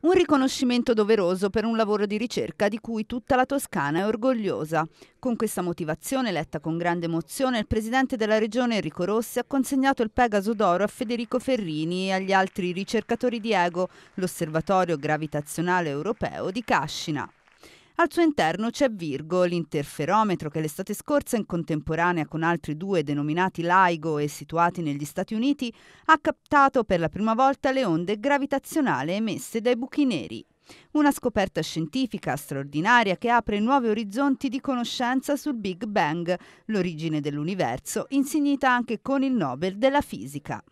Un riconoscimento doveroso per un lavoro di ricerca di cui tutta la Toscana è orgogliosa. Con questa motivazione, letta con grande emozione, il presidente della regione Enrico Rossi ha consegnato il Pegaso d'Oro a Federico Ferrini e agli altri ricercatori di EGO, l'osservatorio gravitazionale europeo di Cascina. Al suo interno c'è Virgo, l'interferometro che l'estate scorsa, in contemporanea con altri due denominati LIGO e situati negli Stati Uniti, ha captato per la prima volta le onde gravitazionali emesse dai buchi neri. Una scoperta scientifica straordinaria che apre nuovi orizzonti di conoscenza sul Big Bang, l'origine dell'universo, insignita anche con il Nobel della fisica.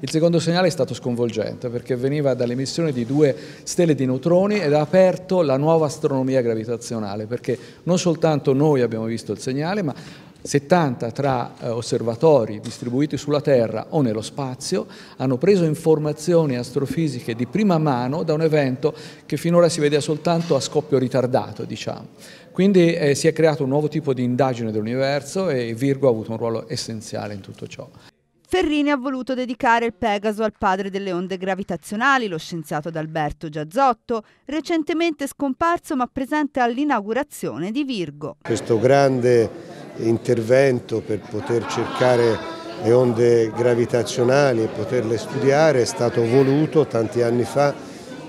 Il secondo segnale è stato sconvolgente perché veniva dall'emissione di due stelle di neutroni ed ha aperto la nuova astronomia gravitazionale perché non soltanto noi abbiamo visto il segnale ma 70 tra eh, osservatori distribuiti sulla Terra o nello spazio hanno preso informazioni astrofisiche di prima mano da un evento che finora si vedeva soltanto a scoppio ritardato, diciamo. Quindi eh, si è creato un nuovo tipo di indagine dell'universo e Virgo ha avuto un ruolo essenziale in tutto ciò. Ferrini ha voluto dedicare il Pegaso al padre delle onde gravitazionali, lo scienziato Adalberto Giazzotto, recentemente scomparso ma presente all'inaugurazione di Virgo. Questo grande intervento per poter cercare le onde gravitazionali e poterle studiare è stato voluto tanti anni fa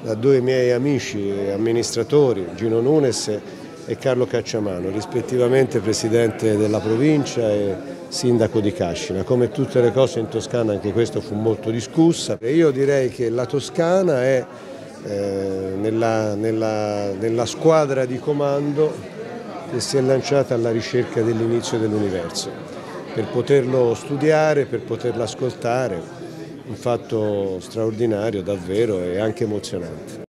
da due miei amici amministratori, Gino Nunes e Carlo Cacciamano, rispettivamente presidente della provincia e sindaco di Cascina. Come tutte le cose in Toscana anche questo fu molto discussa. Io direi che la Toscana è eh, nella, nella, nella squadra di comando che si è lanciata alla ricerca dell'inizio dell'universo, per poterlo studiare, per poterlo ascoltare, un fatto straordinario davvero e anche emozionante.